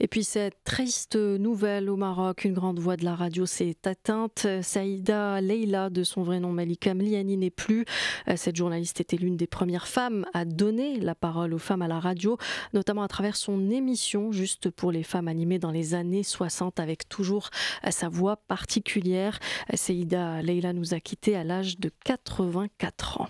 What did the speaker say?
Et puis cette triste nouvelle au Maroc, une grande voix de la radio s'est atteinte. Saïda Leila, de son vrai nom Malika Mliani, n'est plus. Euh, cette journaliste était l'une des premières femmes à donner la parole aux femmes à la radio, notamment à travers son émission Juste pour les femmes animées dans les années 60 avec toujours euh, sa voix particulière. Euh, Saïda Leila nous a quittés à l'âge de 84 ans.